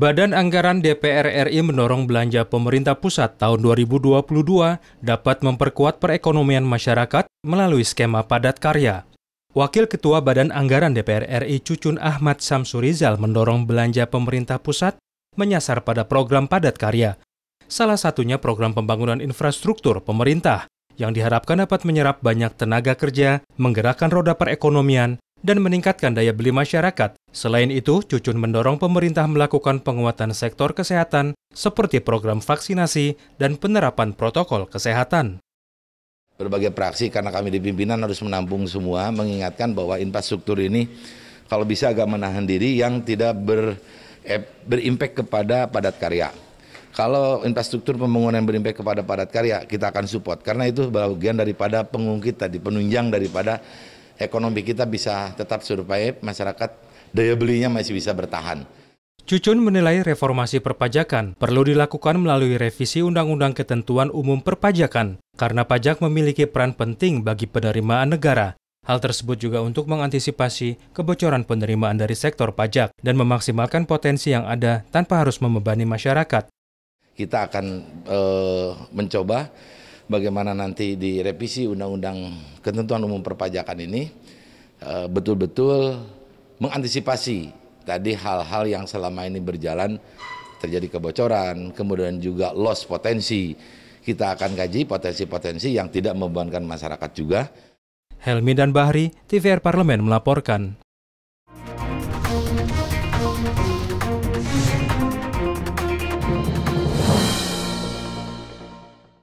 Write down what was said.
Badan Anggaran DPR RI mendorong belanja pemerintah pusat tahun 2022 dapat memperkuat perekonomian masyarakat melalui skema padat karya. Wakil Ketua Badan Anggaran DPR RI Cucun Ahmad Samsurizal mendorong belanja pemerintah pusat menyasar pada program padat karya, salah satunya program pembangunan infrastruktur pemerintah yang diharapkan dapat menyerap banyak tenaga kerja, menggerakkan roda perekonomian, dan meningkatkan daya beli masyarakat. Selain itu, Cucun mendorong pemerintah melakukan penguatan sektor kesehatan seperti program vaksinasi dan penerapan protokol kesehatan. Berbagai praksi karena kami di pimpinan harus menampung semua mengingatkan bahwa infrastruktur ini kalau bisa agak menahan diri yang tidak ber, eh, kepada padat karya. Kalau infrastruktur pembangunan berimpak kepada padat karya, kita akan support karena itu bagian daripada pengungkit tadi, penunjang daripada ekonomi kita bisa tetap survive, masyarakat daya belinya masih bisa bertahan. Cucun menilai reformasi perpajakan perlu dilakukan melalui revisi Undang-Undang Ketentuan Umum Perpajakan karena pajak memiliki peran penting bagi penerimaan negara. Hal tersebut juga untuk mengantisipasi kebocoran penerimaan dari sektor pajak dan memaksimalkan potensi yang ada tanpa harus membebani masyarakat kita akan e, mencoba bagaimana nanti di revisi undang-undang ketentuan umum perpajakan ini eh, betul-betul mengantisipasi tadi hal-hal yang selama ini berjalan terjadi kebocoran, kemudian juga loss potensi. Kita akan kaji potensi-potensi yang tidak membebankan masyarakat juga. Helmi dan Bahri, TVR Parlemen melaporkan.